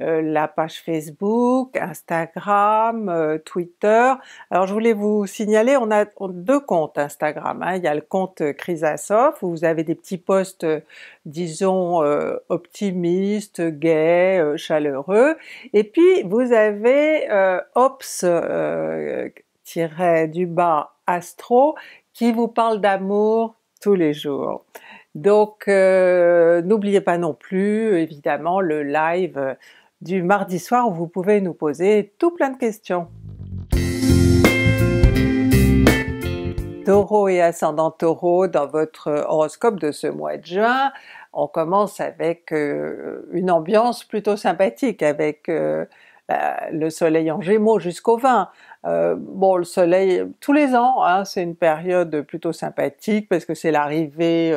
euh, la page Facebook, Instagram, euh, Twitter. Alors je voulais vous signaler, on a deux comptes Instagram. Hein. Il y a le compte Chrysasoph où vous avez des petits posts, euh, disons, optimistes, gais, chaleureux. Et puis vous avez Ops tiré du bas Astro qui vous parle d'amour tous les jours. Donc n'oubliez pas non plus évidemment le live du mardi soir où vous pouvez nous poser tout plein de questions. Taureau et ascendant Taureau dans votre horoscope de ce mois de juin, on commence avec euh, une ambiance plutôt sympathique avec euh, bah, le soleil en Gémeaux jusqu'au 20. Euh, bon le soleil tous les ans, hein, c'est une période plutôt sympathique parce que c'est l'arrivée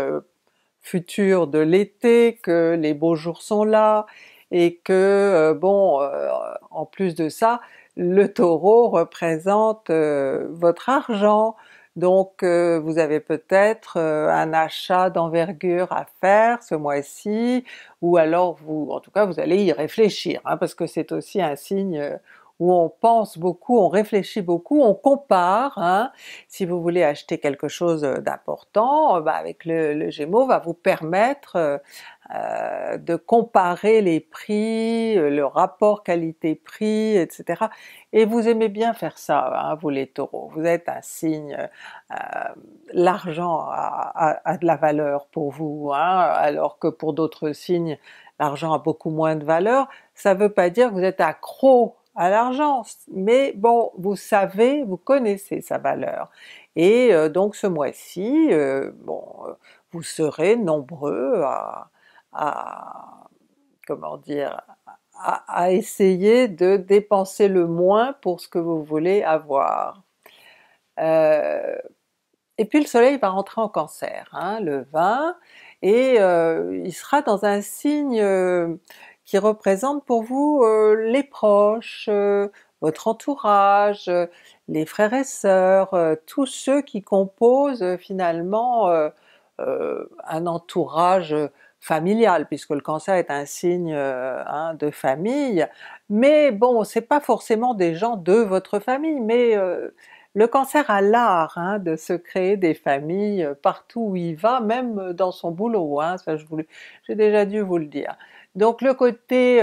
future de l'été, que les beaux jours sont là, et que euh, bon euh, en plus de ça le Taureau représente euh, votre argent, donc vous avez peut-être un achat d'envergure à faire ce mois-ci, ou alors vous, en tout cas vous allez y réfléchir, hein, parce que c'est aussi un signe où on pense beaucoup, on réfléchit beaucoup, on compare, hein. si vous voulez acheter quelque chose d'important, bah avec le, le Gémeaux va vous permettre euh, de comparer les prix, euh, le rapport qualité-prix, etc. Et vous aimez bien faire ça, hein, vous les taureaux, vous êtes un signe, euh, l'argent a, de la valeur pour vous, hein, alors que pour d'autres signes, l'argent a beaucoup moins de valeur, ça ne veut pas dire que vous êtes accro à l'argent, mais bon, vous savez, vous connaissez sa valeur. Et donc ce mois-ci, bon, vous serez nombreux à, à comment dire, à, essayer de dépenser le moins pour ce que vous voulez avoir. Euh, et puis le soleil va rentrer en cancer, hein, le 20, et euh, il sera dans un signe euh, qui représente pour vous les proches, votre entourage, les frères et sœurs, tous ceux qui composent finalement un entourage familial, puisque le cancer est un signe euh, hein, de famille, mais bon, n'est pas forcément des gens de votre famille, mais euh, le cancer a l'art hein, de se créer des familles euh, partout où il va, même dans son boulot, hein, ça j'ai déjà dû vous le dire. Donc le côté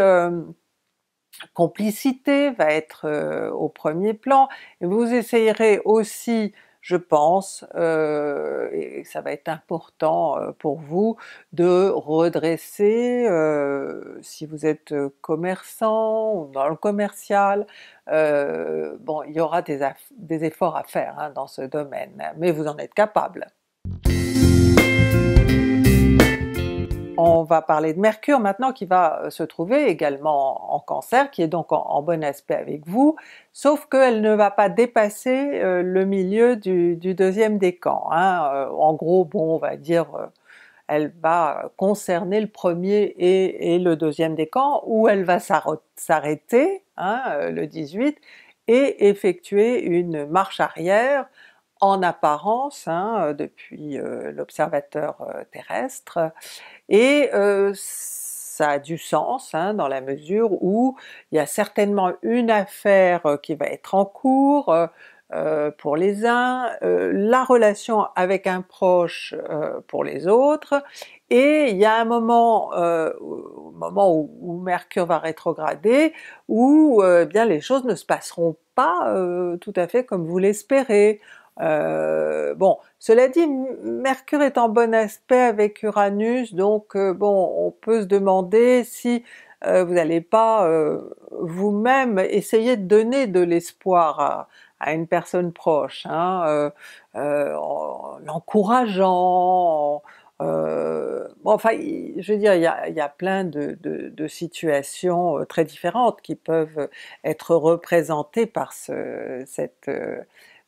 complicité va être au premier plan, vous essayerez aussi je pense, euh, et ça va être important euh, pour vous, de redresser, euh, si vous êtes commerçant, ou dans le commercial, bon, il y aura des, efforts à faire hein, dans ce domaine, mais vous en êtes capable. On va parler de Mercure maintenant qui va euh, se trouver également en Cancer, qui est donc en, bon aspect avec vous, sauf qu'elle ne va pas dépasser euh, le milieu du, deuxième décan. Hein. Euh, en gros, bon, on va dire elle va concerner le premier et, et, le deuxième décan, où elle va s'arrêter, hein, le 18, et effectuer une marche arrière en apparence hein, euh, depuis euh, l'observateur euh, terrestre et ça a du sens hein, dans la mesure où il y a certainement une affaire qui va être en cours pour les uns, la relation avec un proche pour les autres, et il y a un moment, au moment où, Mercure va rétrograder, où eh bien les choses ne se passeront pas tout à fait comme vous l'espérez. Euh, bon, cela dit, Mercure est en bon aspect avec Uranus, donc euh, bon, on peut se demander si euh, vous n'allez pas vous-même essayer de donner de l'espoir à, une personne proche, hein, en l'encourageant, bon, enfin, je veux dire, il y a, plein de, de, situations très différentes qui peuvent être représentées par ce, cette,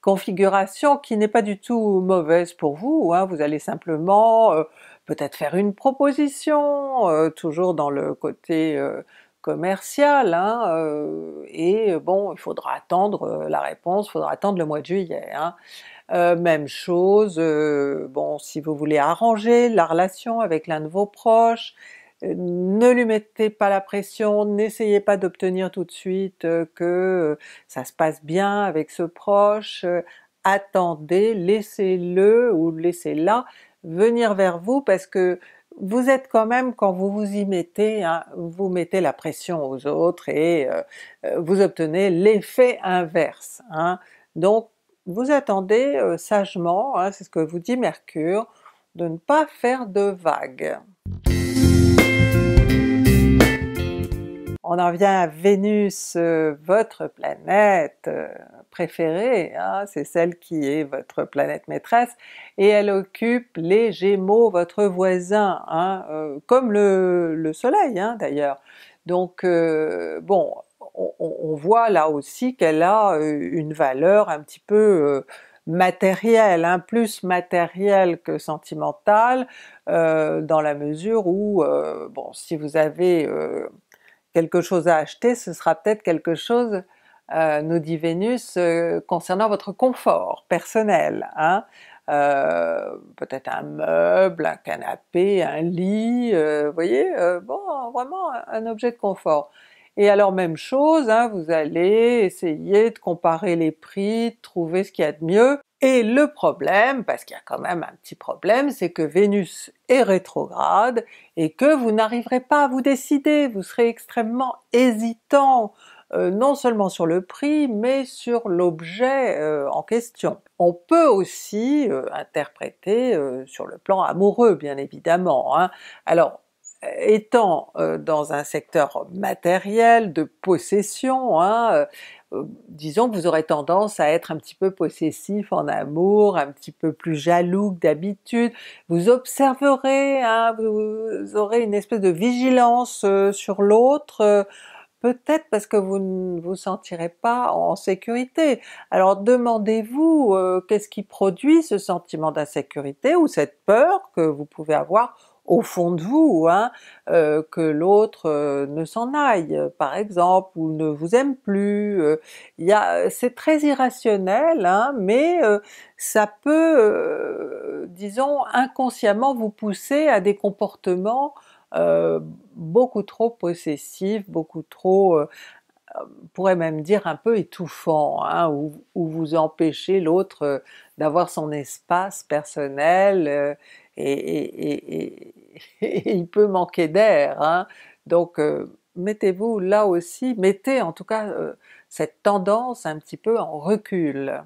configuration qui n'est pas du tout mauvaise pour vous, hein. vous allez simplement euh, peut-être faire une proposition, euh, toujours dans le côté euh, commercial, hein, et bon il faudra attendre la réponse, il faudra attendre le mois de juillet. Hein. même chose, bon si vous voulez arranger la relation avec l'un de vos proches, euh, ne lui mettez pas la pression, n'essayez pas d'obtenir tout de suite euh, que euh, ça se passe bien avec ce proche, attendez, laissez-le ou laissez-la venir vers vous parce que vous êtes quand même, quand vous vous y mettez, hein, vous mettez la pression aux autres et vous obtenez l'effet inverse. Hein. Donc vous attendez sagement, hein, c'est ce que vous dit Mercure, de ne pas faire de vagues. on en vient à Vénus, euh, votre planète euh, préférée, hein, c'est celle qui est votre planète maîtresse, et elle occupe les Gémeaux, votre voisin, hein, euh, comme le, Soleil hein, d'ailleurs. Donc bon, on, voit là aussi qu'elle a une valeur un petit peu matérielle, plus matérielle que sentimentale, dans la mesure où, bon, si vous avez quelque chose à acheter, ce sera peut-être quelque chose, euh, nous dit Vénus, euh, concernant votre confort personnel. Hein? Euh, peut-être un meuble, un canapé, un lit, vous voyez, bon, vraiment un objet de confort. Et alors même chose, hein, vous allez essayer de comparer les prix, de trouver ce qu'il y a de mieux, et le problème, parce qu'il y a quand même un petit problème, c'est que Vénus est rétrograde et que vous n'arriverez pas à vous décider, vous serez extrêmement hésitant, euh, non seulement sur le prix, mais sur l'objet euh, en question. On peut aussi euh, interpréter sur le plan amoureux bien évidemment. Hein. Alors étant dans un secteur matériel de possession, hein, euh, disons que vous aurez tendance à être un petit peu possessif en amour, un petit peu plus jaloux que d'habitude, vous observerez, hein, vous aurez une espèce de vigilance euh, sur l'autre, euh, peut-être parce que vous ne vous sentirez pas en sécurité. Alors demandez-vous qu'est-ce qui produit ce sentiment d'insécurité ou cette peur que vous pouvez avoir au fond de vous, hein, euh, que l'autre euh, ne s'en aille par exemple, ou ne vous aime plus, euh. c'est très irrationnel, hein, mais ça peut, disons, inconsciemment vous pousser à des comportements beaucoup trop possessifs, beaucoup trop pourrait même dire un peu étouffant, hein, où, vous empêchez l'autre d'avoir son espace personnel et, il peut manquer d'air. Hein. Donc euh, mettez-vous là aussi, mettez en tout cas euh, cette tendance un petit peu en recul.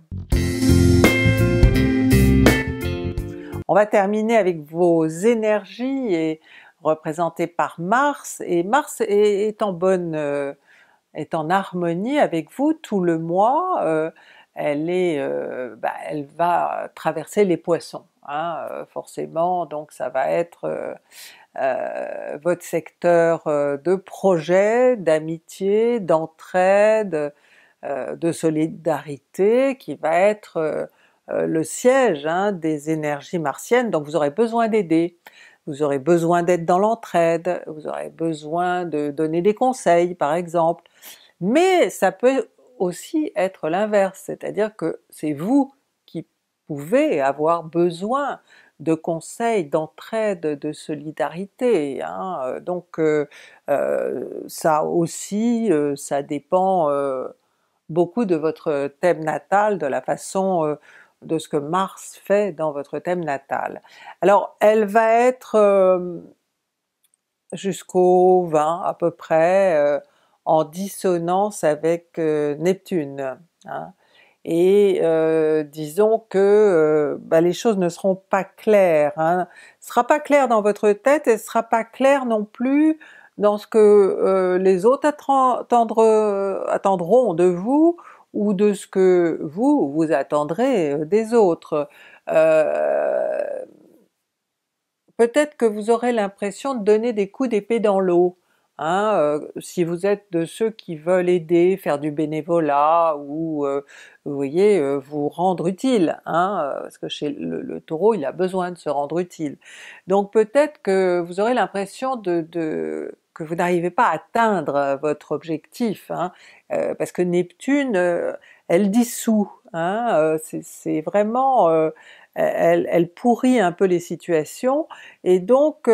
On va terminer avec vos énergies représentées par Mars, et Mars est, en bonne, euh, est en harmonie avec vous tout le mois, bah, elle va traverser les poissons Hein, euh, forcément, donc ça va être euh, euh, votre secteur de projet, d'amitié, d'entraide, de solidarité qui va être le siège hein, des énergies martiennes, donc vous aurez besoin d'aider, vous aurez besoin d'être dans l'entraide, vous aurez besoin de donner des conseils par exemple, mais ça peut aussi être l'inverse, c'est-à-dire que c'est vous pouvez avoir besoin de conseils, d'entraide, de solidarité. Hein. Donc euh, euh, ça aussi, euh, ça dépend beaucoup de votre thème natal, de la façon de ce que Mars fait dans votre thème natal. Alors elle va être jusqu'au 20 à peu près en dissonance avec Neptune. Hein et euh, disons que euh, bah, les choses ne seront pas claires. Hein. Ce sera pas clair dans votre tête et ce sera pas clair non plus dans ce que euh, les autres attendront de vous ou de ce que vous, vous attendrez des autres. Peut-être que vous aurez l'impression de donner des coups d'épée dans l'eau, Hein, euh, si vous êtes de ceux qui veulent aider, faire du bénévolat ou euh, vous voyez euh, vous rendre utile, hein, parce que chez le, Taureau il a besoin de se rendre utile. Donc peut-être que vous aurez l'impression de, que vous n'arrivez pas à atteindre votre objectif, hein, parce que Neptune elle dissout, c'est vraiment elle, pourrit un peu les situations et donc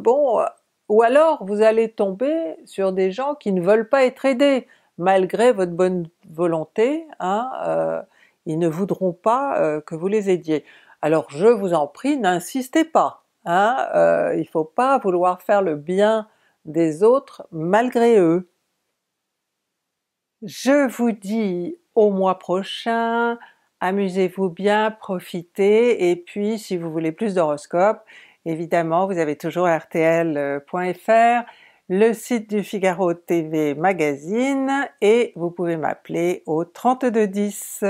bon ou alors vous allez tomber sur des gens qui ne veulent pas être aidés, malgré votre bonne volonté, hein, euh, ils ne voudront pas euh, que vous les aidiez. Alors je vous en prie, n'insistez pas, hein, euh, il ne faut pas vouloir faire le bien des autres malgré eux. Je vous dis au mois prochain, amusez-vous bien, profitez, et puis si vous voulez plus d'horoscopes, Évidemment, vous avez toujours rtl.fr, le site du Figaro TV Magazine et vous pouvez m'appeler au 3210.